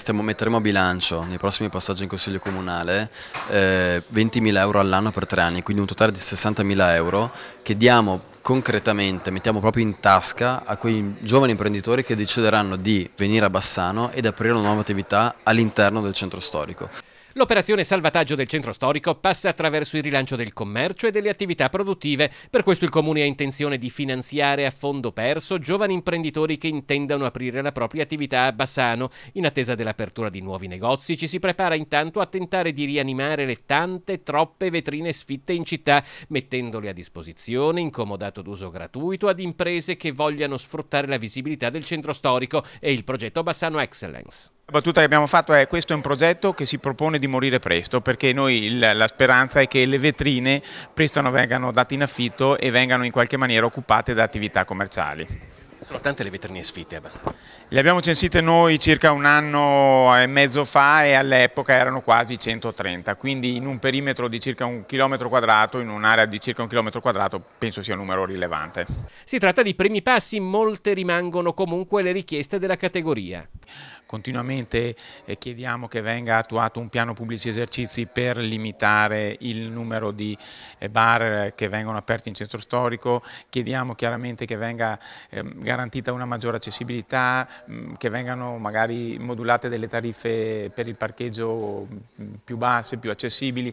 stiamo, metteremo a bilancio nei prossimi passaggi in Consiglio Comunale eh, 20.000 euro all'anno per tre anni, quindi un totale di 60.000 euro che diamo concretamente, mettiamo proprio in tasca a quei giovani imprenditori che decideranno di venire a Bassano ed aprire una nuova attività all'interno del centro storico. L'operazione salvataggio del centro storico passa attraverso il rilancio del commercio e delle attività produttive, per questo il Comune ha intenzione di finanziare a fondo perso giovani imprenditori che intendano aprire la propria attività a Bassano. In attesa dell'apertura di nuovi negozi ci si prepara intanto a tentare di rianimare le tante, troppe vetrine sfitte in città, mettendole a disposizione, in comodato d'uso gratuito, ad imprese che vogliano sfruttare la visibilità del centro storico e il progetto Bassano Excellence. La battuta che abbiamo fatto è questo è un progetto che si propone di morire presto perché noi il, la speranza è che le vetrine presto vengano date in affitto e vengano in qualche maniera occupate da attività commerciali. Sono tante le vetrine sfitte abbastanza. Le abbiamo censite noi circa un anno e mezzo fa e all'epoca erano quasi 130, quindi in un perimetro di circa un chilometro quadrato, in un'area di circa un chilometro quadrato, penso sia un numero rilevante. Si tratta di primi passi, molte rimangono comunque le richieste della categoria continuamente eh, chiediamo che venga attuato un piano pubblici esercizi per limitare il numero di eh, bar eh, che vengono aperti in centro storico, chiediamo chiaramente che venga ehm, garantita una maggiore accessibilità, mm, che vengano magari modulate delle tariffe per il parcheggio mm, più basse, più accessibili.